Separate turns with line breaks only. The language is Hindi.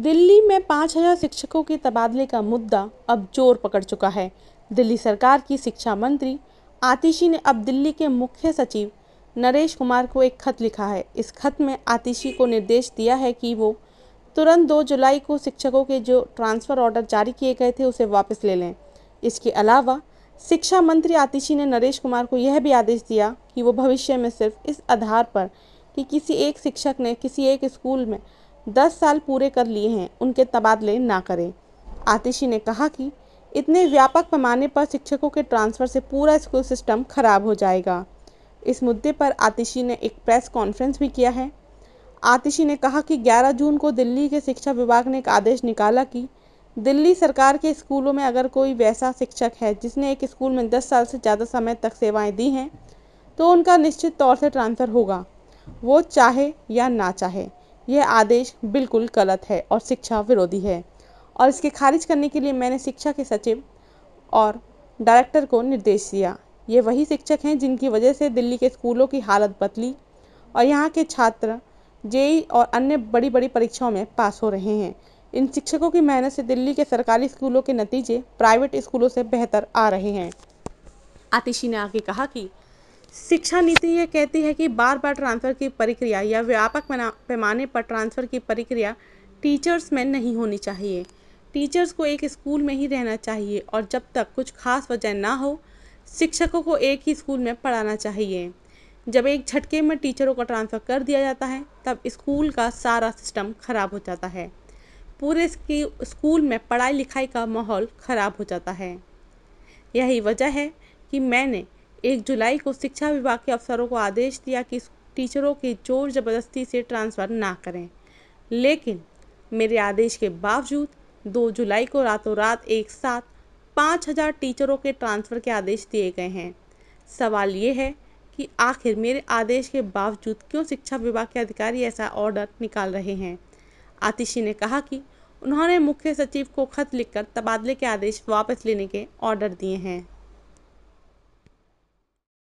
दिल्ली में 5000 शिक्षकों के तबादले का मुद्दा अब जोर पकड़ चुका है दिल्ली सरकार की शिक्षा मंत्री आतिशी ने अब दिल्ली के मुख्य सचिव नरेश कुमार को एक खत लिखा है इस खत में आतिशी को निर्देश दिया है कि वो तुरंत 2 जुलाई को शिक्षकों के जो ट्रांसफ़र ऑर्डर जारी किए गए थे उसे वापस ले लें इसके अलावा शिक्षा मंत्री आतिशी ने नरेश कुमार को यह भी आदेश दिया कि वो भविष्य में सिर्फ इस आधार पर कि किसी एक शिक्षक ने किसी एक स्कूल में दस साल पूरे कर लिए हैं उनके तबादले ना करें आतिशी ने कहा कि इतने व्यापक पैमाने पर शिक्षकों के ट्रांसफ़र से पूरा स्कूल सिस्टम खराब हो जाएगा इस मुद्दे पर आतिशी ने एक प्रेस कॉन्फ्रेंस भी किया है आतिशी ने कहा कि 11 जून को दिल्ली के शिक्षा विभाग ने एक आदेश निकाला कि दिल्ली सरकार के स्कूलों में अगर कोई वैसा शिक्षक है जिसने एक स्कूल में 10 साल से ज़्यादा समय तक सेवाएं दी हैं तो उनका निश्चित तौर से ट्रांसफ़र होगा वो चाहे या ना चाहे यह आदेश बिल्कुल गलत है और शिक्षा विरोधी है और इसके खारिज करने के लिए मैंने शिक्षा के सचिव और डायरेक्टर को निर्देश दिया ये वही शिक्षक हैं जिनकी वजह से दिल्ली के स्कूलों की हालत बदली और यहाँ के छात्र जेई और अन्य बड़ी बड़ी परीक्षाओं में पास हो रहे हैं इन शिक्षकों की मेहनत से दिल्ली के सरकारी स्कूलों के नतीजे प्राइवेट स्कूलों से बेहतर आ रहे हैं आतिशी ने आगे कहा कि शिक्षा नीति ये कहती है कि बार बार ट्रांसफ़र की प्रक्रिया या व्यापक पैमाने पर ट्रांसफ़र की प्रक्रिया टीचर्स में नहीं होनी चाहिए टीचर्स को एक स्कूल में ही रहना चाहिए और जब तक कुछ खास वजह ना हो शिक्षकों को एक ही स्कूल में पढ़ाना चाहिए जब एक झटके में टीचरों का ट्रांसफ़र कर दिया जाता है तब स्कूल का सारा सिस्टम ख़राब हो जाता है पूरे स्कूल में पढ़ाई लिखाई का माहौल ख़राब हो जाता है यही वजह है कि मैंने एक जुलाई को शिक्षा विभाग के अफसरों को आदेश दिया कि टीचरों की जोर जबरदस्ती से ट्रांसफ़र ना करें लेकिन मेरे आदेश के बावजूद दो जुलाई को रातों रात एक साथ पाँच हज़ार टीचरों के ट्रांसफ़र के आदेश दिए गए हैं सवाल ये है कि आखिर मेरे आदेश के बावजूद क्यों शिक्षा विभाग के अधिकारी ऐसा ऑर्डर निकाल रहे हैं आतिशी ने कहा कि उन्होंने मुख्य सचिव को खत लिखकर तबादले के आदेश वापस लेने के ऑर्डर दिए हैं